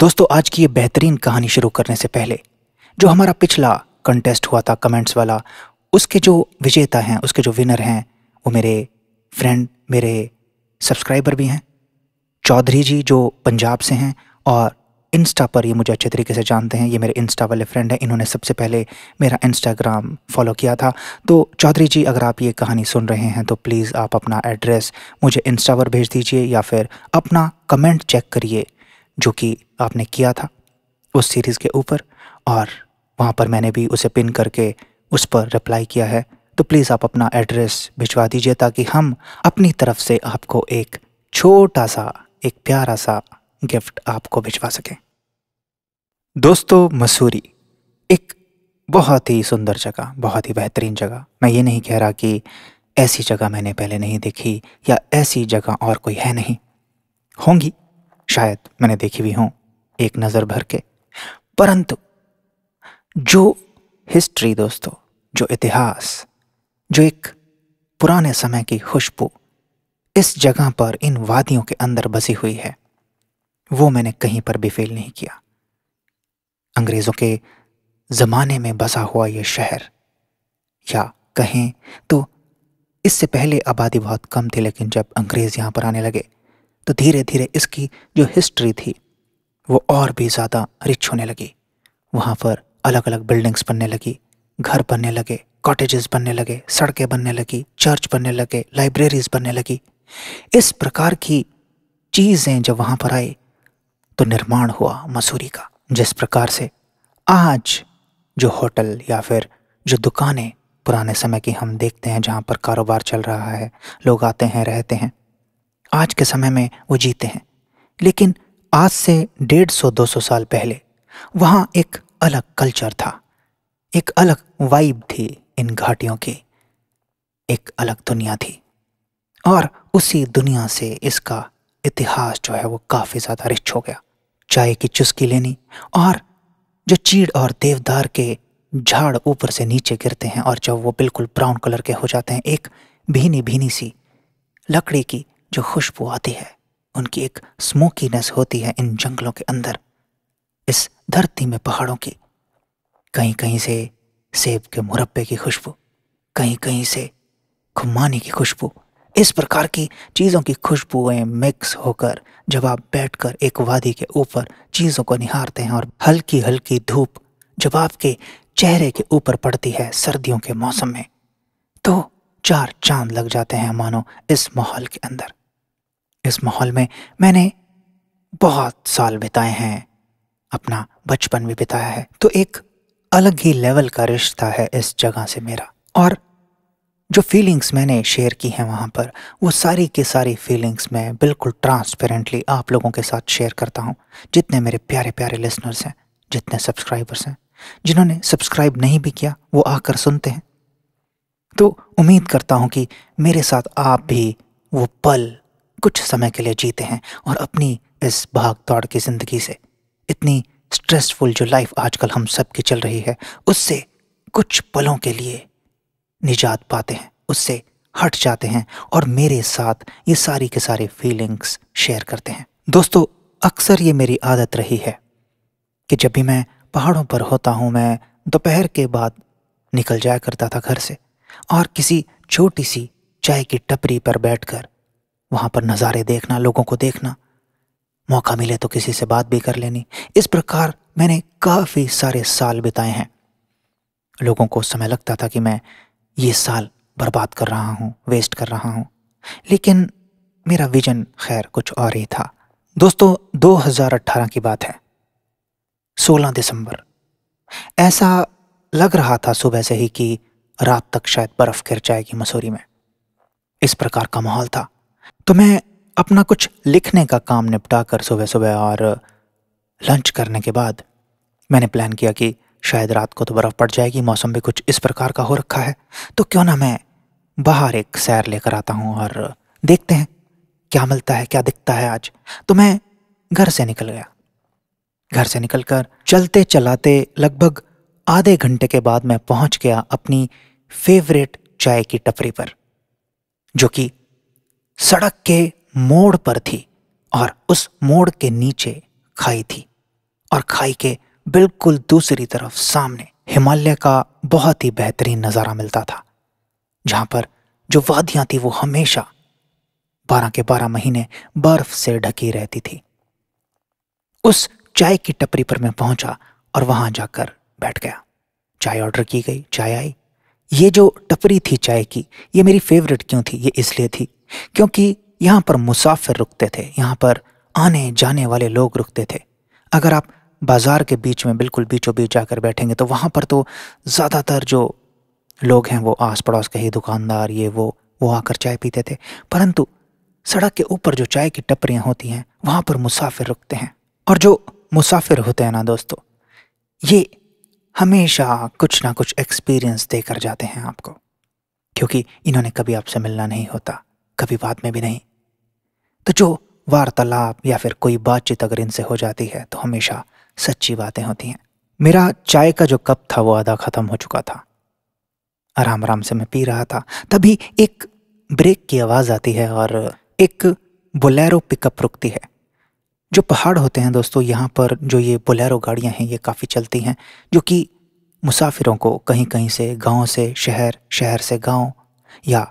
दोस्तों आज की ये बेहतरीन कहानी शुरू करने से पहले जो हमारा पिछला कंटेस्ट हुआ था कमेंट्स वाला उसके जो विजेता हैं उसके जो विनर हैं वो मेरे फ्रेंड मेरे सब्सक्राइबर भी हैं चौधरी जी जो पंजाब से हैं और इंस्टा पर ये मुझे अच्छे तरीके से जानते हैं ये मेरे इंस्टा वाले फ्रेंड हैं इन्होंने सबसे पहले मेरा इंस्टाग्राम फॉलो किया था तो चौधरी जी अगर आप ये कहानी सुन रहे हैं तो प्लीज़ आप अपना एड्रेस मुझे इंस्टा पर भेज दीजिए या फिर अपना कमेंट चेक करिए जो कि आपने किया था उस सीरीज़ के ऊपर और वहाँ पर मैंने भी उसे पिन करके उस पर रिप्लाई किया है तो प्लीज़ आप अपना एड्रेस भिजवा दीजिए ताकि हम अपनी तरफ से आपको एक छोटा सा एक प्यारा सा गिफ्ट आपको भिजवा सकें दोस्तों मसूरी एक बहुत ही सुंदर जगह बहुत ही बेहतरीन जगह मैं ये नहीं कह रहा कि ऐसी जगह मैंने पहले नहीं देखी या ऐसी जगह और कोई है नहीं होंगी शायद मैंने देखी भी हूं एक नज़र भर के परंतु जो हिस्ट्री दोस्तों जो इतिहास जो एक पुराने समय की खुशबू इस जगह पर इन वादियों के अंदर बसी हुई है वो मैंने कहीं पर भी फेल नहीं किया अंग्रेज़ों के ज़माने में बसा हुआ यह शहर या कहें तो इससे पहले आबादी बहुत कम थी लेकिन जब अंग्रेज़ यहां पर आने लगे तो धीरे धीरे इसकी जो हिस्ट्री थी वो और भी ज़्यादा रिच होने लगी वहाँ पर अलग अलग बिल्डिंग्स बनने लगी घर बनने लगे कॉटेजेस बनने लगे सड़कें बनने लगी चर्च बनने लगे लाइब्रेरीज बनने लगी इस प्रकार की चीज़ें जब वहाँ पर आई तो निर्माण हुआ मसूरी का जिस प्रकार से आज जो होटल या फिर जो दुकानें पुराने समय की हम देखते हैं जहाँ पर कारोबार चल रहा है लोग आते हैं रहते हैं आज के समय में वो जीते हैं लेकिन आज से डेढ़ सौ दो सौ साल पहले वहाँ एक अलग कल्चर था एक अलग वाइब थी इन घाटियों की एक अलग दुनिया थी और उसी दुनिया से इसका इतिहास जो है वो काफ़ी ज़्यादा रिच हो गया चाय की चुस्की लेनी और जो चीड़ और देवदार के झाड़ ऊपर से नीचे गिरते हैं और जब वो बिल्कुल ब्राउन कलर के हो जाते हैं एक भीनी भीनी सी लकड़ी की जो खुशबू आती है उनकी एक स्मोकीनेस होती है इन जंगलों के अंदर इस धरती में पहाड़ों की कहीं कहीं से सेब के मुरब्बे की खुशबू कहीं कहीं से खुमानी की खुशबू इस प्रकार की चीज़ों की खुशबुएं मिक्स होकर जब आप बैठकर एक वादी के ऊपर चीज़ों को निहारते हैं और हल्की हल्की धूप जब आपके चेहरे के ऊपर पड़ती है सर्दियों के मौसम में तो चार चांद लग जाते हैं मानो इस माहौल के अंदर इस माहौल में मैंने बहुत साल बिताए हैं अपना बचपन भी बिताया है तो एक अलग ही लेवल का रिश्ता है इस जगह से मेरा और जो फीलिंग्स मैंने शेयर की हैं वहाँ पर वो सारी की सारी फीलिंग्स मैं बिल्कुल ट्रांसपेरेंटली आप लोगों के साथ शेयर करता हूँ जितने मेरे प्यारे प्यारे लिसनर्स हैं जितने सब्सक्राइबर्स हैं जिन्होंने सब्सक्राइब नहीं भी किया वो आकर सुनते हैं तो उम्मीद करता हूँ कि मेरे साथ आप भी वो पल कुछ समय के लिए जीते हैं और अपनी इस भाग दौड़ की ज़िंदगी से इतनी स्ट्रेसफुल जो लाइफ आजकल हम सब की चल रही है उससे कुछ पलों के लिए निजात पाते हैं उससे हट जाते हैं और मेरे साथ ये सारी के सारे फीलिंग्स शेयर करते हैं दोस्तों अक्सर ये मेरी आदत रही है कि जब भी मैं पहाड़ों पर होता हूँ मैं दोपहर के बाद निकल जाया करता था घर से और किसी छोटी सी चाय की टपरी पर बैठकर वहां पर नज़ारे देखना लोगों को देखना मौका मिले तो किसी से बात भी कर लेनी इस प्रकार मैंने काफ़ी सारे साल बिताए हैं लोगों को समय लगता था कि मैं ये साल बर्बाद कर रहा हूँ वेस्ट कर रहा हूँ लेकिन मेरा विजन खैर कुछ और ही था दोस्तों 2018 की बात है 16 दिसंबर ऐसा लग रहा था सुबह से ही कि रात तक शायद बर्फ़ गिर जाएगी मसूरी में इस प्रकार का माहौल था तो मैं अपना कुछ लिखने का काम निपटा कर सुबह सुबह और लंच करने के बाद मैंने प्लान किया कि शायद रात को तो बर्फ़ पड़ जाएगी मौसम भी कुछ इस प्रकार का हो रखा है तो क्यों ना मैं बाहर एक सैर लेकर आता हूँ और देखते हैं क्या मिलता है क्या दिखता है आज तो मैं घर से निकल गया घर से निकलकर चलते चलाते लगभग आधे घंटे के बाद मैं पहुंच गया अपनी फेवरेट चाय की टपरी पर जो कि सड़क के मोड़ पर थी और उस मोड़ के नीचे खाई थी और खाई के बिल्कुल दूसरी तरफ सामने हिमालय का बहुत ही बेहतरीन नज़ारा मिलता था जहाँ पर जो वादियाँ थी वो हमेशा बारह के बारह महीने बर्फ से ढकी रहती थी उस चाय की टपरी पर मैं पहुंचा और वहां जाकर बैठ गया चाय ऑर्डर की गई चाय आई ये जो टपरी थी चाय की ये मेरी फेवरेट क्यों थी ये इसलिए थी क्योंकि यहाँ पर मुसाफिर रुकते थे यहाँ पर आने जाने वाले लोग रुकते थे अगर आप बाज़ार के बीच में बिल्कुल बीचों बीच जाकर बैठेंगे तो वहाँ पर तो ज़्यादातर जो लोग हैं वो आस पड़ोस के ही दुकानदार ये वो वो आकर चाय पीते थे परंतु सड़क के ऊपर जो चाय की टपरियाँ होती हैं वहाँ पर मुसाफिर रुकते हैं और जो मुसाफिर होते हैं ना दोस्तों ये हमेशा कुछ ना कुछ एक्सपीरियंस देकर जाते हैं आपको क्योंकि इन्होंने कभी आपसे मिलना नहीं होता कभी बाद में भी नहीं तो जो वार्तालाप या फिर कोई बातचीत अगर इनसे हो जाती है तो हमेशा सच्ची बातें होती हैं मेरा चाय का जो कप था वो आधा ख़त्म हो चुका था आराम आराम से मैं पी रहा था तभी एक ब्रेक की आवाज़ आती है और एक बोलेरो पिकअप रुकती है जो पहाड़ होते हैं दोस्तों यहाँ पर जो ये बोलेरो गाड़ियाँ हैं ये काफ़ी चलती हैं जो कि मुसाफिरों को कहीं कहीं से गांव से शहर शहर से गांव या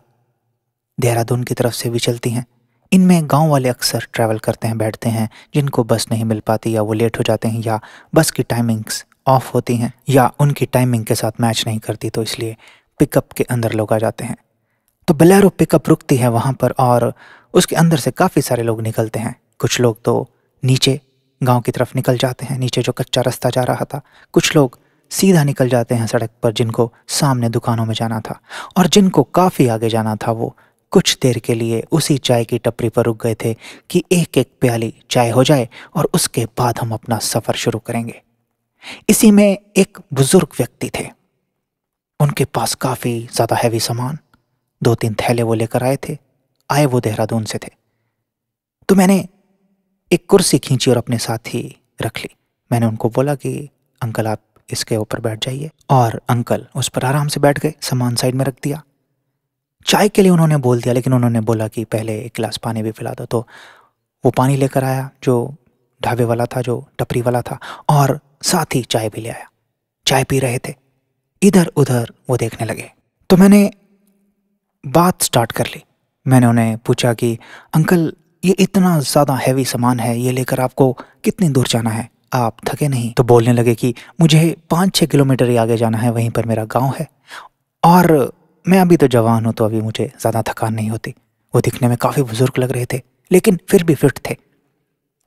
देहरादून की तरफ से भी चलती हैं इनमें गांव वाले अक्सर ट्रैवल करते हैं बैठते हैं जिनको बस नहीं मिल पाती या वो लेट हो जाते हैं या बस की टाइमिंग्स ऑफ होती हैं या उनकी टाइमिंग के साथ मैच नहीं करती तो इसलिए पिकअप के अंदर लोग आ जाते हैं तो बलैरो पिकअप रुकती है वहाँ पर और उसके अंदर से काफ़ी सारे लोग निकलते हैं कुछ लोग तो नीचे गांव की तरफ निकल जाते हैं नीचे जो कच्चा रास्ता जा रहा था कुछ लोग सीधा निकल जाते हैं सड़क पर जिनको सामने दुकानों में जाना था और जिनको काफ़ी आगे जाना था वो कुछ देर के लिए उसी चाय की टपरी पर रुक गए थे कि एक एक प्याली चाय हो जाए और उसके बाद हम अपना सफ़र शुरू करेंगे इसी में एक बुज़ुर्ग व्यक्ति थे उनके पास काफ़ी ज़्यादा हैवी सामान दो तीन थैले वो लेकर आए थे आए वो देहरादून से थे तो मैंने एक कुर्सी खींची और अपने साथ ही रख ली मैंने उनको बोला कि अंकल आप इसके ऊपर बैठ जाइए और अंकल उस पर आराम से बैठ गए सामान साइड में रख दिया चाय के लिए उन्होंने बोल दिया लेकिन उन्होंने बोला कि पहले एक गिलास पानी भी पिला दो तो वो पानी लेकर आया जो ढाबे वाला था जो टपरी वाला था और साथ ही चाय भी ले आया चाय पी रहे थे इधर उधर वो देखने लगे तो मैंने बात स्टार्ट कर ली मैंने उन्हें पूछा कि अंकल ये इतना ज़्यादा हैवी सामान है ये लेकर आपको कितनी दूर जाना है आप थके नहीं तो बोलने लगे कि मुझे पाँच छः किलोमीटर ही आगे जाना है वहीं पर मेरा गांव है और मैं अभी तो जवान हूँ तो अभी मुझे ज़्यादा थकान नहीं होती वो दिखने में काफ़ी बुजुर्ग लग रहे थे लेकिन फिर भी फिट थे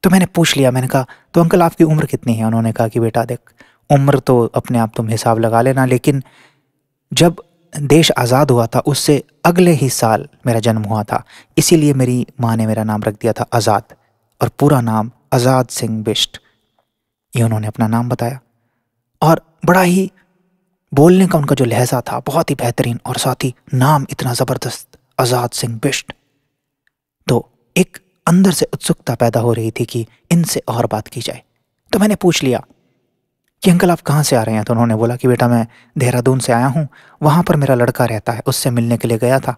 तो मैंने पूछ लिया मैंने कहा तो अंकल आपकी उम्र कितनी है उन्होंने कहा कि बेटा देख उम्र तो अपने आप तुम हिसाब लगा लेना लेकिन जब देश आज़ाद हुआ था उससे अगले ही साल मेरा जन्म हुआ था इसीलिए मेरी माँ ने मेरा नाम रख दिया था आज़ाद और पूरा नाम आज़ाद सिंह बिष्ट ये उन्होंने अपना नाम बताया और बड़ा ही बोलने का उनका जो लहजा था बहुत ही बेहतरीन और साथ ही नाम इतना ज़बरदस्त आज़ाद सिंह बिष्ट तो एक अंदर से उत्सुकता पैदा हो रही थी कि इनसे और बात की जाए तो मैंने पूछ लिया कि अंकल आप कहाँ से आ रहे हैं तो उन्होंने बोला कि बेटा मैं देहरादून से आया हूँ वहाँ पर मेरा लड़का रहता है उससे मिलने के लिए गया था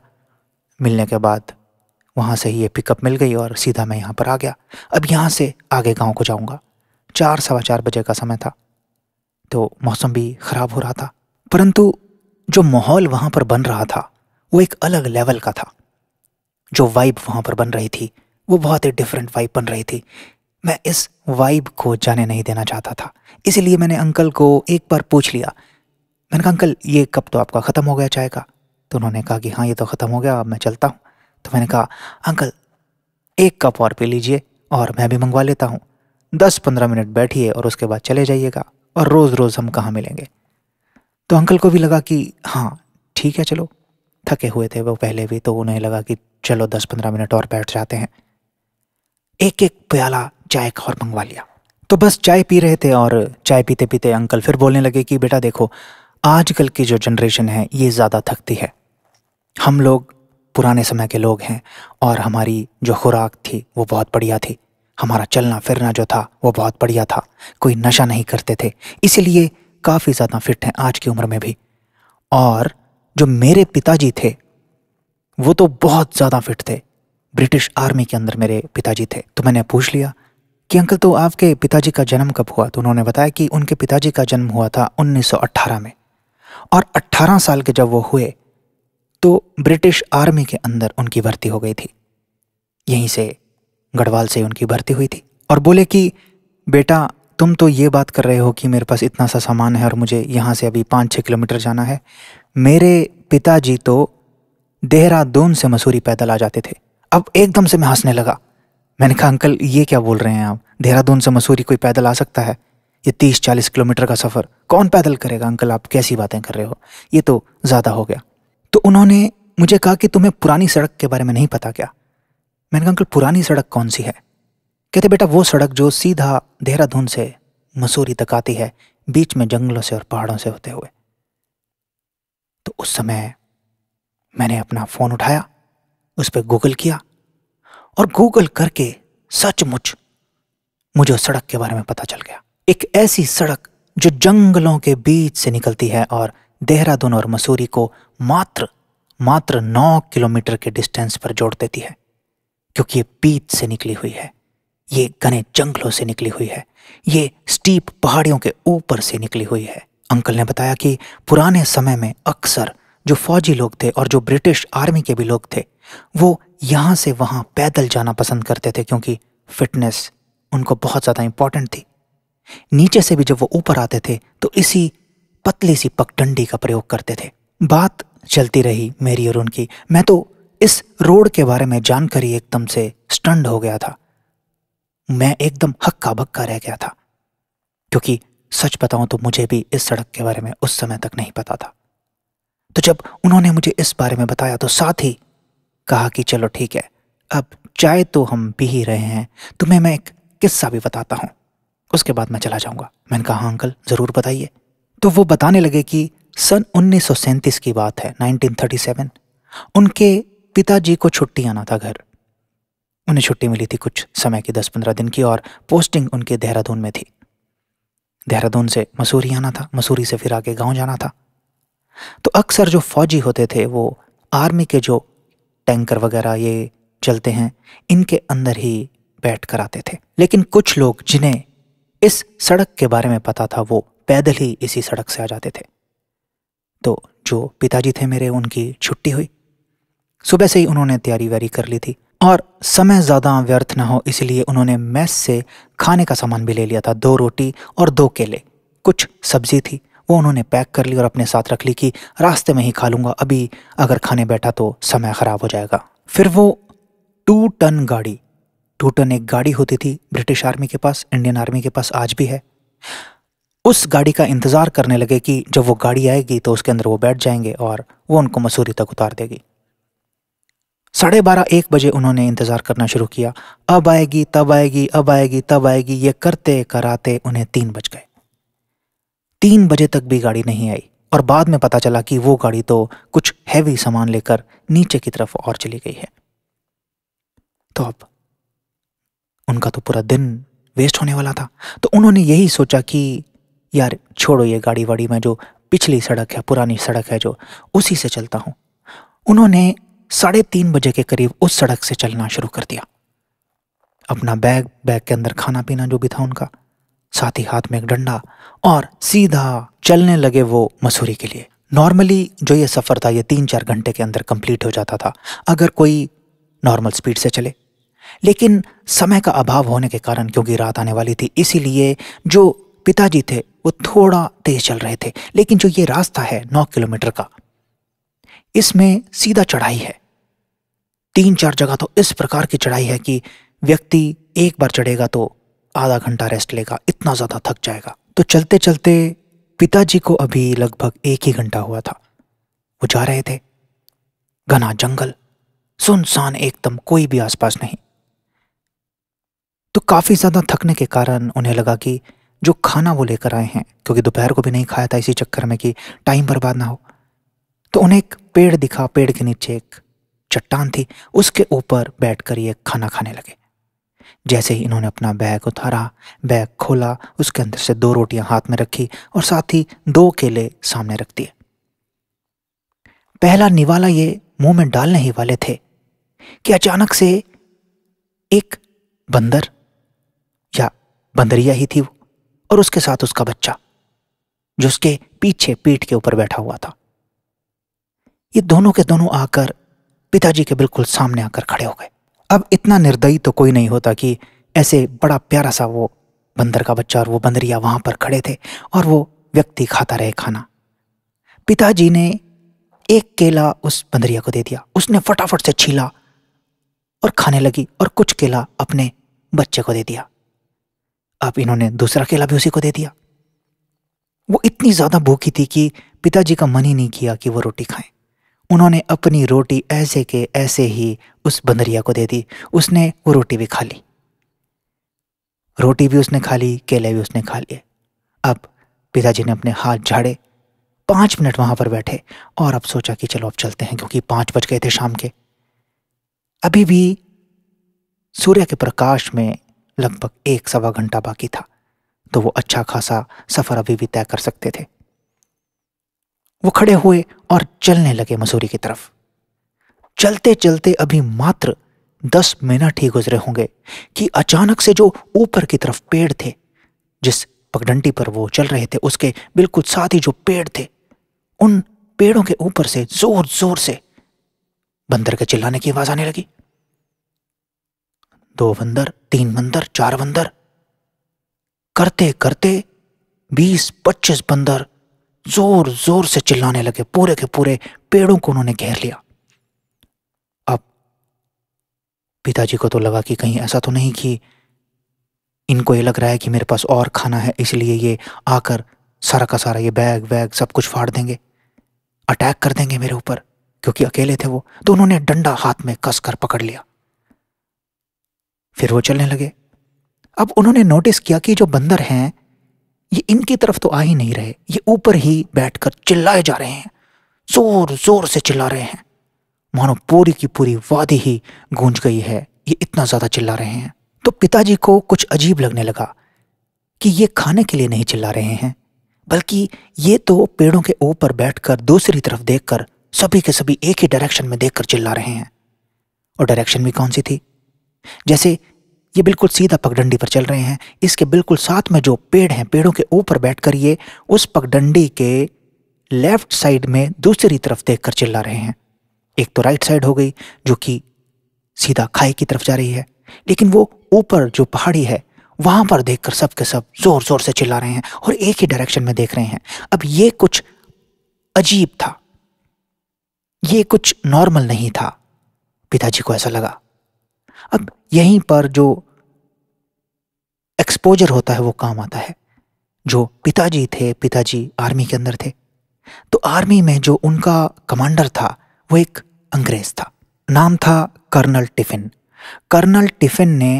मिलने के बाद वहाँ से ही ये पिकअप मिल गई और सीधा मैं यहाँ पर आ गया अब यहाँ से आगे गाँव को जाऊँगा चार सवा चार बजे का समय था तो मौसम भी ख़राब हो रहा था परंतु जो माहौल वहाँ पर बन रहा था वो एक अलग लेवल का था जो वाइब वहाँ पर बन रही थी वो बहुत ही डिफरेंट वाइब बन रही थी मैं इस वाइब को जाने नहीं देना चाहता था इसीलिए मैंने अंकल को एक बार पूछ लिया मैंने कहा अंकल ये कब तो आपका ख़त्म हो गया चाय का तो उन्होंने कहा कि हाँ ये तो ख़त्म हो गया अब मैं चलता हूँ तो मैंने कहा अंकल एक कप और पी लीजिए और मैं भी मंगवा लेता हूँ दस पंद्रह मिनट बैठिए और उसके बाद चले जाइएगा और रोज़ रोज़ हम कहाँ मिलेंगे तो अंकल को भी लगा कि हाँ ठीक है चलो थके हुए थे वो पहले भी तो उन्हें लगा कि चलो दस पंद्रह मिनट और बैठ जाते हैं एक एक प्याला चाय का और मंगवा लिया तो बस चाय पी रहे थे और चाय पीते पीते अंकल फिर बोलने लगे कि बेटा देखो आजकल की जो जनरेशन है ये ज़्यादा थकती है हम लोग पुराने समय के लोग हैं और हमारी जो खुराक थी वो बहुत बढ़िया थी हमारा चलना फिरना जो था वो बहुत बढ़िया था कोई नशा नहीं करते थे इसीलिए काफ़ी ज़्यादा फिट हैं आज की उम्र में भी और जो मेरे पिताजी थे वो तो बहुत ज़्यादा फिट थे ब्रिटिश आर्मी के अंदर मेरे पिताजी थे तो मैंने पूछ लिया कि अंकल तो आपके पिताजी का जन्म कब हुआ तो उन्होंने बताया कि उनके पिताजी का जन्म हुआ था 1918 में और 18 साल के जब वो हुए तो ब्रिटिश आर्मी के अंदर उनकी भर्ती हो गई थी यहीं से गढ़वाल से उनकी भर्ती हुई थी और बोले कि बेटा तुम तो ये बात कर रहे हो कि मेरे पास इतना सा सामान है और मुझे यहाँ से अभी पाँच छः किलोमीटर जाना है मेरे पिताजी तो देहरादून से मसूरी पैदल आ जाते थे अब एकदम से मैं हंसने लगा मैंने कहा अंकल ये क्या बोल रहे हैं आप देहरादून से मसूरी कोई पैदल आ सकता है ये तीस चालीस किलोमीटर का सफ़र कौन पैदल करेगा अंकल आप कैसी बातें कर रहे हो ये तो ज़्यादा हो गया तो उन्होंने मुझे कहा कि तुम्हें पुरानी सड़क के बारे में नहीं पता क्या मैंने कहा अंकल पुरानी सड़क कौन सी है कहते बेटा वो सड़क जो सीधा देहरादून से मसूरी तक आती है बीच में जंगलों से और पहाड़ों से होते हुए तो उस समय मैंने अपना फ़ोन उठाया उस पर गूगल किया और गूगल करके सचमुच मुझे उस सड़क के बारे में पता चल गया एक ऐसी सड़क जो जंगलों के बीच से निकलती है और देहरादून और मसूरी को मात्र मात्र नौ किलोमीटर के डिस्टेंस पर जोड़ देती है क्योंकि ये बीच से निकली हुई है ये घने जंगलों से निकली हुई है ये स्टीप पहाड़ियों के ऊपर से निकली हुई है अंकल ने बताया कि पुराने समय में अक्सर जो फौजी लोग थे और जो ब्रिटिश आर्मी के भी लोग थे वो यहाँ से वहाँ पैदल जाना पसंद करते थे क्योंकि फिटनेस उनको बहुत ज़्यादा इंपॉर्टेंट थी नीचे से भी जब वो ऊपर आते थे तो इसी पतली सी पगडंडी का प्रयोग करते थे बात चलती रही मेरी और उनकी मैं तो इस रोड के बारे में जानकर ही एकदम से स्टंड हो गया था मैं एकदम हक्का बक्का रह गया था क्योंकि सच बताऊं तो मुझे भी इस सड़क के बारे में उस समय तक नहीं पता था तो जब उन्होंने मुझे इस बारे में बताया तो साथ ही कहा कि चलो ठीक है अब चाय तो हम पी ही रहे हैं तुम्हें मैं एक किस्सा भी बताता हूं उसके बाद मैं चला जाऊंगा मैंने कहा हाँ अंकल ज़रूर बताइए तो वो बताने लगे कि सन उन्नीस की बात है 1937 उनके पिताजी को छुट्टी आना था घर उन्हें छुट्टी मिली थी कुछ समय की दस पंद्रह दिन की और पोस्टिंग उनके देहरादून में थी देहरादून से मसूरी आना था मसूरी से फिर आगे गांव जाना था तो अक्सर जो फौजी होते थे वो आर्मी के जो टैंकर वगैरह ये चलते हैं इनके अंदर ही बैठ कर आते थे लेकिन कुछ लोग जिन्हें इस सड़क के बारे में पता था वो पैदल ही इसी सड़क से आ जाते थे तो जो पिताजी थे मेरे उनकी छुट्टी हुई सुबह से ही उन्होंने तैयारी व्यारी कर ली थी और समय ज़्यादा व्यर्थ न हो इसलिए उन्होंने मैस से खाने का सामान भी ले लिया था दो रोटी और दो केले कुछ सब्जी थी वो उन्होंने पैक कर ली और अपने साथ रख ली कि रास्ते में ही खा लूँगा अभी अगर खाने बैठा तो समय ख़राब हो जाएगा फिर वो टू टन गाड़ी टू टन एक गाड़ी होती थी ब्रिटिश आर्मी के पास इंडियन आर्मी के पास आज भी है उस गाड़ी का इंतज़ार करने लगे कि जब वो गाड़ी आएगी तो उसके अंदर वो बैठ जाएंगे और वो उनको मसूरी तक उतार देगी साढ़े बारह एक बजे उन्होंने इंतज़ार करना शुरू किया अब आएगी तब आएगी अब आएगी तब आएगी ये करते कराते उन्हें तीन बज गए तीन बजे तक भी गाड़ी नहीं आई और बाद में पता चला कि वो गाड़ी तो कुछ हैवी सामान लेकर नीचे की तरफ और चली गई है तो अब उनका तो पूरा दिन वेस्ट होने वाला था तो उन्होंने यही सोचा कि यार छोड़ो ये गाड़ी वाड़ी में जो पिछली सड़क है पुरानी सड़क है जो उसी से चलता हूँ उन्होंने साढ़े तीन बजे के करीब उस सड़क से चलना शुरू कर दिया अपना बैग बैग के अंदर खाना पीना जो भी था उनका साथ ही हाथ में एक डंडा और सीधा चलने लगे वो मसूरी के लिए नॉर्मली जो ये सफ़र था ये तीन चार घंटे के अंदर कंप्लीट हो जाता था अगर कोई नॉर्मल स्पीड से चले लेकिन समय का अभाव होने के कारण क्योंकि रात आने वाली थी इसीलिए जो पिताजी थे वो थोड़ा तेज चल रहे थे लेकिन जो ये रास्ता है नौ किलोमीटर का इसमें सीधा चढ़ाई है तीन चार जगह तो इस प्रकार की चढ़ाई है कि व्यक्ति एक बार चढ़ेगा तो आधा घंटा रेस्ट लेगा इतना ज़्यादा थक जाएगा तो चलते चलते पिताजी को अभी लगभग एक ही घंटा हुआ था वो जा रहे थे घना जंगल सुनसान एकदम कोई भी आसपास नहीं तो काफ़ी ज़्यादा थकने के कारण उन्हें लगा कि जो खाना वो लेकर आए हैं क्योंकि दोपहर को भी नहीं खाया था इसी चक्कर में कि टाइम बर्बाद ना हो तो उन्हें एक पेड़ दिखा पेड़ के नीचे एक चट्टान थी उसके ऊपर बैठकर ये खाना खाने लगे जैसे ही इन्होंने अपना बैग उतारा बैग खोला उसके अंदर से दो रोटियां हाथ में रखी और साथ ही दो केले सामने रख दिए पहला निवाला ये मुंह में डालने ही वाले थे कि अचानक से एक बंदर या बंदरिया ही थी वो और उसके साथ उसका बच्चा जो उसके पीछे पीठ के ऊपर बैठा हुआ था ये दोनों के दोनों आकर पिताजी के बिल्कुल सामने आकर खड़े हो गए अब इतना निर्दयी तो कोई नहीं होता कि ऐसे बड़ा प्यारा सा वो बंदर का बच्चा और वो बंदरिया वहां पर खड़े थे और वो व्यक्ति खाता रहे खाना पिताजी ने एक केला उस बंदरिया को दे दिया उसने फटाफट से छीला और खाने लगी और कुछ केला अपने बच्चे को दे दिया अब इन्होंने दूसरा केला भी उसी को दे दिया वो इतनी ज़्यादा भूखी थी कि पिताजी का मन ही नहीं किया कि वो रोटी खाएं उन्होंने अपनी रोटी ऐसे के ऐसे ही उस बंदरिया को दे दी उसने वो रोटी भी खा ली रोटी भी उसने खा ली केले भी उसने खा लिए अब पिताजी ने अपने हाथ झाड़े पांच मिनट वहां पर बैठे और अब सोचा कि चलो अब चलते हैं क्योंकि पांच बज गए थे शाम के अभी भी सूर्य के प्रकाश में लगभग एक सवा घंटा बाकी था तो वो अच्छा खासा सफ़र अभी भी तय कर सकते थे वो खड़े हुए और चलने लगे मसूरी की तरफ चलते चलते अभी मात्र दस मिनट ही गुजरे होंगे कि अचानक से जो ऊपर की तरफ पेड़ थे जिस पगडंडी पर वो चल रहे थे उसके बिल्कुल साथ ही जो पेड़ थे उन पेड़ों के ऊपर से जोर जोर से बंदर के चिल्लाने की आवाज आने लगी दो बंदर तीन बंदर चार बंदर करते करते बीस पच्चीस बंदर जोर जोर से चिल्लाने लगे पूरे के पूरे पेड़ों को उन्होंने घेर लिया अब पिताजी को तो लगा कि कहीं ऐसा तो नहीं कि इनको ये लग रहा है कि मेरे पास और खाना है इसलिए ये आकर सारा का सारा ये बैग वैग सब कुछ फाड़ देंगे अटैक कर देंगे मेरे ऊपर क्योंकि अकेले थे वो तो उन्होंने डंडा हाथ में कस कर पकड़ लिया फिर वो चलने लगे अब उन्होंने नोटिस किया कि जो बंदर हैं ये इनकी तरफ तो आ ही नहीं रहे ये ऊपर ही बैठकर चिल्लाए जा रहे हैं जोर जोर से चिल्ला रहे हैं मानो पूरी की पूरी वादी ही गूंज गई है ये इतना ज़्यादा चिल्ला रहे हैं तो पिताजी को कुछ अजीब लगने लगा कि ये खाने के लिए नहीं चिल्ला रहे हैं बल्कि ये तो पेड़ों के ऊपर बैठकर दूसरी तरफ देखकर सभी के सभी एक ही डायरेक्शन में देखकर चिल्ला रहे हैं और डायरेक्शन भी कौन सी थी जैसे ये बिल्कुल सीधा पगडंडी पर चल रहे हैं इसके बिल्कुल साथ में जो पेड़ हैं पेड़ों के ऊपर बैठकर ये उस पगडंडी के लेफ्ट साइड में दूसरी तरफ देखकर चिल्ला रहे हैं एक तो राइट साइड हो गई जो कि सीधा खाई की तरफ जा रही है लेकिन वो ऊपर जो पहाड़ी है वहां पर देखकर सब के सब जोर जोर से चिल्ला रहे हैं और एक ही डायरेक्शन में देख रहे हैं अब ये कुछ अजीब था ये कुछ नॉर्मल नहीं था पिताजी को ऐसा लगा अब यहीं पर जो एक्सपोजर होता है वो काम आता है जो पिताजी थे पिताजी आर्मी के अंदर थे तो आर्मी में जो उनका कमांडर था वो एक अंग्रेज था नाम था कर्नल टिफिन कर्नल टिफिन ने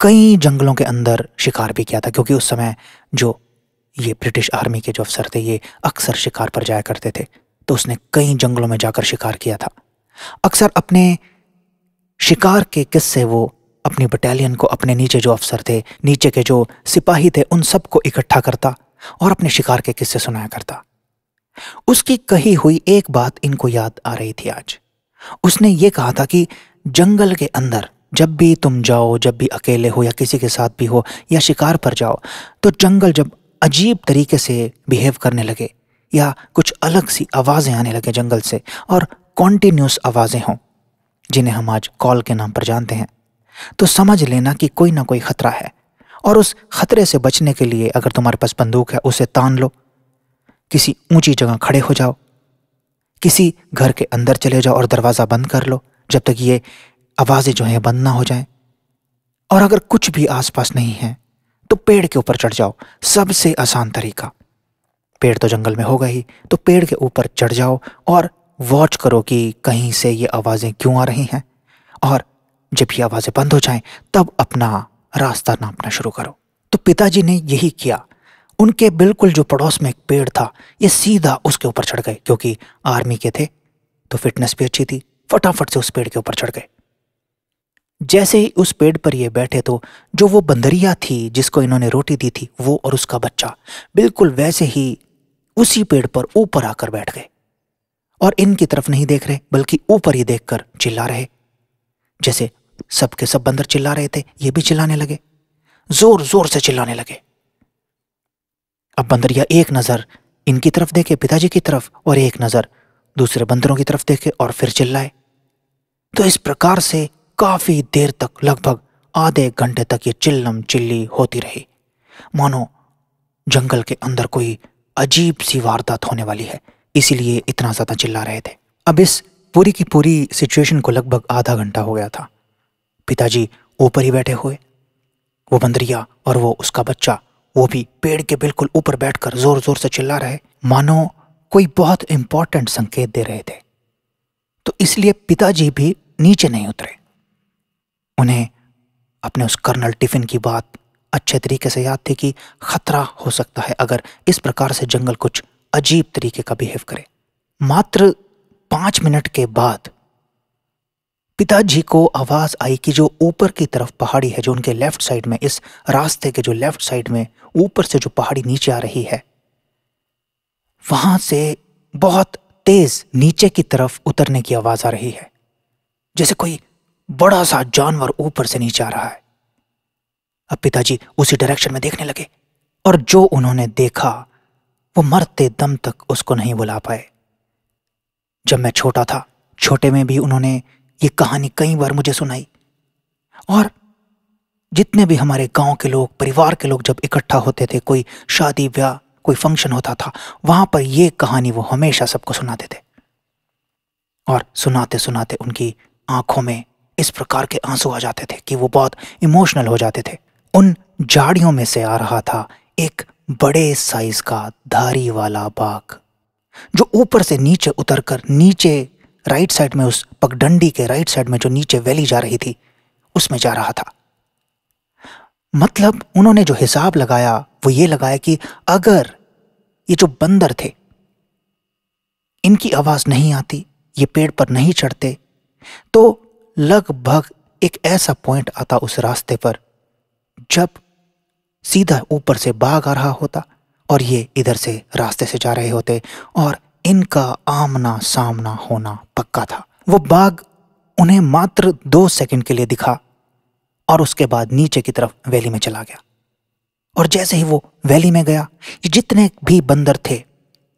कई जंगलों के अंदर शिकार भी किया था क्योंकि उस समय जो ये ब्रिटिश आर्मी के जो अफसर थे ये अक्सर शिकार पर जाया करते थे तो उसने कई जंगलों में जाकर शिकार किया था अक्सर अपने शिकार के किस्से वो अपनी बटालियन को अपने नीचे जो अफसर थे नीचे के जो सिपाही थे उन सबको इकट्ठा करता और अपने शिकार के किस्से सुनाया करता उसकी कही हुई एक बात इनको याद आ रही थी आज उसने ये कहा था कि जंगल के अंदर जब भी तुम जाओ जब भी अकेले हो या किसी के साथ भी हो या शिकार पर जाओ तो जंगल जब अजीब तरीके से बिहेव करने लगे या कुछ अलग सी आवाज़ें आने लगे जंगल से और कॉन्टीन्यूस आवाज़ें हों जिन्हें हम आज कॉल के नाम पर जानते हैं तो समझ लेना कि कोई ना कोई ख़तरा है और उस ख़तरे से बचने के लिए अगर तुम्हारे पास बंदूक है उसे तान लो किसी ऊंची जगह खड़े हो जाओ किसी घर के अंदर चले जाओ और दरवाज़ा बंद कर लो जब तक ये आवाज़ें जो हैं बंद ना हो जाएं और अगर कुछ भी आसपास नहीं है तो पेड़ के ऊपर चढ़ जाओ सबसे आसान तरीका पेड़ तो जंगल में होगा ही तो पेड़ के ऊपर चढ़ जाओ और वॉच करो कि कहीं से ये आवाज़ें क्यों आ रही हैं और जब ये आवाज़ें बंद हो जाएं तब अपना रास्ता नापना शुरू करो तो पिताजी ने यही किया उनके बिल्कुल जो पड़ोस में एक पेड़ था ये सीधा उसके ऊपर चढ़ गए क्योंकि आर्मी के थे तो फिटनेस भी अच्छी थी फटाफट से उस पेड़ के ऊपर चढ़ गए जैसे ही उस पेड़ पर ये बैठे तो जो वो बंदरिया थी जिसको इन्होंने रोटी दी थी वो और उसका बच्चा बिल्कुल वैसे ही उसी पेड़ पर ऊपर आकर बैठ गए और इनकी तरफ नहीं देख रहे बल्कि ऊपर ही देखकर चिल्ला रहे जैसे सबके सब बंदर चिल्ला रहे थे ये भी चिल्लाने लगे जोर जोर से चिल्लाने लगे अब बंदरिया एक नज़र इनकी तरफ देखे पिताजी की तरफ और एक नज़र दूसरे बंदरों की तरफ देखे और फिर चिल्लाए तो इस प्रकार से काफ़ी देर तक लगभग आधे घंटे तक ये चिल्लम चिल्ली होती रही मानो जंगल के अंदर कोई अजीब सी वारदात होने वाली है इसीलिए इतना ज़्यादा चिल्ला रहे थे अब इस पूरी की पूरी सिचुएशन को लगभग आधा घंटा हो गया था पिताजी ऊपर ही बैठे हुए वो बंदरिया और वो उसका बच्चा वो भी पेड़ के बिल्कुल ऊपर बैठकर जोर जोर से चिल्ला रहे मानो कोई बहुत इंपॉर्टेंट संकेत दे रहे थे तो इसलिए पिताजी भी नीचे नहीं उतरे उन्हें अपने उस कर्नल टिफिन की बात अच्छे तरीके से याद थी कि खतरा हो सकता है अगर इस प्रकार से जंगल कुछ अजीब तरीके का बिहेव करे मात्र पांच मिनट के बाद पिताजी को आवाज़ आई कि जो ऊपर की तरफ पहाड़ी है जो उनके लेफ्ट साइड में इस रास्ते के जो लेफ्ट साइड में ऊपर से जो पहाड़ी नीचे आ रही है वहां से बहुत तेज नीचे की तरफ उतरने की आवाज़ आ रही है जैसे कोई बड़ा सा जानवर ऊपर से नीचे आ रहा है अब पिताजी उसी डायरेक्शन में देखने लगे और जो उन्होंने देखा वो मरते दम तक उसको नहीं बुला पाए जब मैं छोटा था छोटे में भी उन्होंने ये कहानी कई बार मुझे सुनाई और जितने भी हमारे गांव के लोग परिवार के लोग जब इकट्ठा होते थे कोई शादी ब्याह कोई फंक्शन होता था वहां पर ये कहानी वो हमेशा सबको सुनाते थे और सुनाते सुनाते उनकी आंखों में इस प्रकार के आंसू आ जाते थे कि वो बहुत इमोशनल हो जाते थे उन झाड़ियों में से आ रहा था एक बड़े साइज का धारी वाला बाघ जो ऊपर से नीचे उतरकर नीचे राइट साइड में उस पगडंडी के राइट साइड में जो नीचे वैली जा रही थी उसमें जा रहा था मतलब उन्होंने जो हिसाब लगाया वो ये लगाया कि अगर ये जो बंदर थे इनकी आवाज़ नहीं आती ये पेड़ पर नहीं चढ़ते तो लगभग एक ऐसा पॉइंट आता उस रास्ते पर जब सीधा ऊपर से बाघ आ रहा होता और ये इधर से रास्ते से जा रहे होते और इनका आमना सामना होना पक्का था वो बाघ उन्हें मात्र दो सेकंड के लिए दिखा और उसके बाद नीचे की तरफ वैली में चला गया और जैसे ही वो वैली में गया ये जितने भी बंदर थे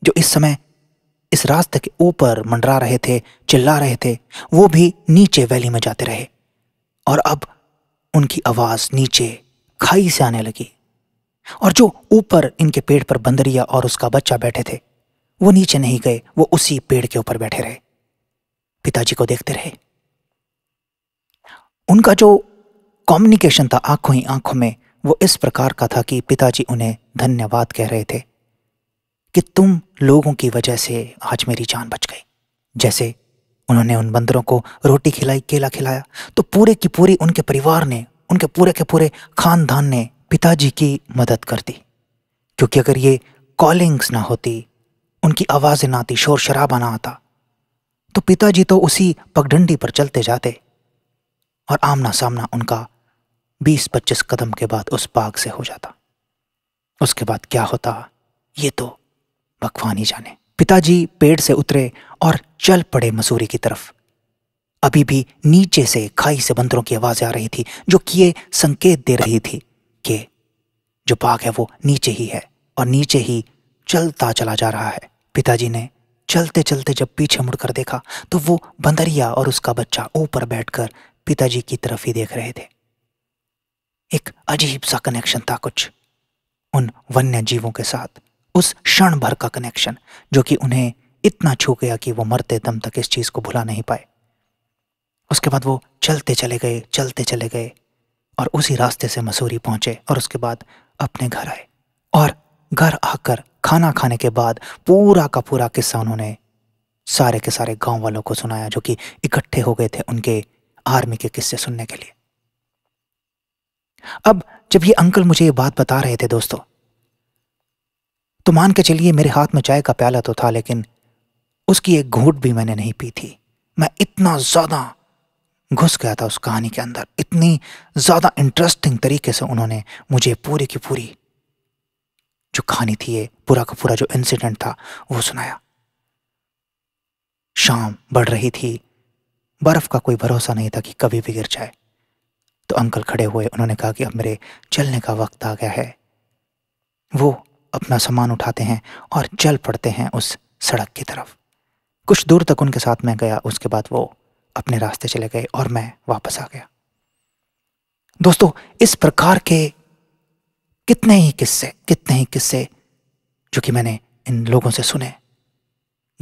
जो इस समय इस रास्ते के ऊपर मंडरा रहे थे चिल्ला रहे थे वो भी नीचे वैली में जाते रहे और अब उनकी आवाज़ नीचे खाई से आने लगी और जो ऊपर इनके पेड़ पर बंदरिया और उसका बच्चा बैठे थे वो नीचे नहीं गए वो उसी पेड़ के ऊपर बैठे रहे पिताजी को देखते रहे उनका जो कम्युनिकेशन था आंखों ही आंखों में वो इस प्रकार का था कि पिताजी उन्हें धन्यवाद कह रहे थे कि तुम लोगों की वजह से आज मेरी जान बच गई जैसे उन्होंने उन बंदरों को रोटी खिलाई केला खिलाया तो पूरे की पूरी उनके परिवार ने उनके पूरे के पूरे खानदान ने पिताजी की मदद कर दी क्योंकि अगर ये कॉलिंग्स ना होती उनकी आवाज़ें ना आती शोर शराबा ना आता तो पिताजी तो उसी पगडंडी पर चलते जाते और आमना सामना उनका बीस पच्चीस कदम के बाद उस बाग से हो जाता उसके बाद क्या होता ये तो भगवान ही जाने पिताजी पेड़ से उतरे और चल पड़े मसूरी की तरफ अभी भी नीचे से खाई से बंदरों की आवाज़ आ रही थी जो किए संकेत दे रही थी कि जो बाघ है वो नीचे ही है और नीचे ही चलता चला जा रहा है पिताजी ने चलते चलते जब पीछे मुड़कर देखा तो वो बंदरिया और उसका बच्चा ऊपर बैठकर पिताजी की तरफ ही देख रहे थे एक अजीब सा कनेक्शन था कुछ उन वन्य जीवों के साथ उस क्षण भर का कनेक्शन जो कि उन्हें इतना छू गया कि वो मरते दम तक इस चीज़ को भुला नहीं पाए उसके बाद वो चलते चले गए चलते चले गए और उसी रास्ते से मसूरी पहुंचे और उसके बाद अपने घर आए और घर आकर खाना खाने के बाद पूरा का पूरा किस्सा उन्होंने सारे के सारे गांव वालों को सुनाया जो कि इकट्ठे हो गए थे उनके आर्मी के किस्से सुनने के लिए अब जब ये अंकल मुझे ये बात बता रहे थे दोस्तों तो मान के चलिए मेरे हाथ में चाय का प्याला तो था लेकिन उसकी एक घूट भी मैंने नहीं पी थी मैं इतना ज़्यादा घुस गया था उस कहानी के अंदर इतनी ज़्यादा इंटरेस्टिंग तरीके से उन्होंने मुझे पूरी की पूरी जो कहानी थी ये पूरा का पूरा जो इंसिडेंट था वो सुनाया शाम बढ़ रही थी बर्फ का कोई भरोसा नहीं था कि कभी भी गिर जाए तो अंकल खड़े हुए उन्होंने कहा कि अब मेरे चलने का वक्त आ गया है वो अपना सामान उठाते हैं और चल पड़ते हैं उस सड़क की तरफ कुछ दूर तक उनके साथ मैं गया उसके बाद वो अपने रास्ते चले गए और मैं वापस आ गया दोस्तों इस प्रकार के कितने ही किस्से कितने ही किस्से जो कि मैंने इन लोगों से सुने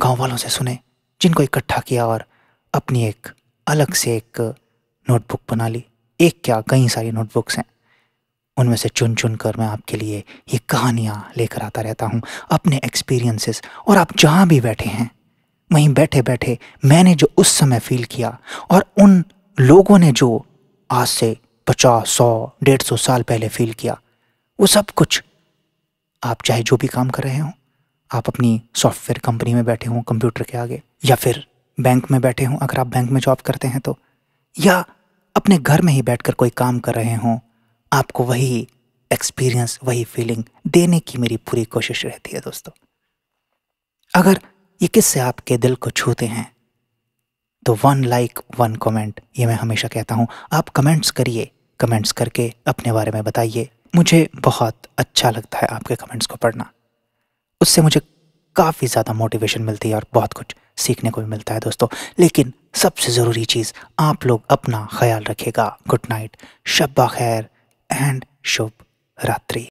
गांव वालों से सुने जिनको इकट्ठा किया और अपनी एक अलग से एक नोटबुक बना ली एक क्या कई सारी नोटबुक्स हैं उनमें से चुन चुन कर मैं आपके लिए ये कहानियाँ लेकर आता रहता हूँ अपने एक्सपीरियंसेस और आप जहाँ भी बैठे हैं वहीं बैठे बैठे मैंने जो उस समय फील किया और उन लोगों ने जो आज से पचास सौ डेढ़ सौ साल पहले फील किया वो सब कुछ आप चाहे जो भी काम कर रहे हो आप अपनी सॉफ्टवेयर कंपनी में बैठे हों कंप्यूटर के आगे या फिर बैंक में बैठे हों अगर आप बैंक में जॉब करते हैं तो या अपने घर में ही बैठकर कोई काम कर रहे हों आपको वही एक्सपीरियंस वही फीलिंग देने की मेरी पूरी कोशिश रहती है दोस्तों अगर ये किससे आपके दिल को छूते हैं तो वन लाइक वन कमेंट ये मैं हमेशा कहता हूं आप कमेंट्स करिए कमेंट्स करके अपने बारे में बताइए मुझे बहुत अच्छा लगता है आपके कमेंट्स को पढ़ना उससे मुझे काफ़ी ज़्यादा मोटिवेशन मिलती है और बहुत कुछ सीखने को भी मिलता है दोस्तों लेकिन सबसे ज़रूरी चीज़ आप लोग अपना ख्याल रखेगा गुड नाइट शब्बा खैर एंड शुभ रात्रि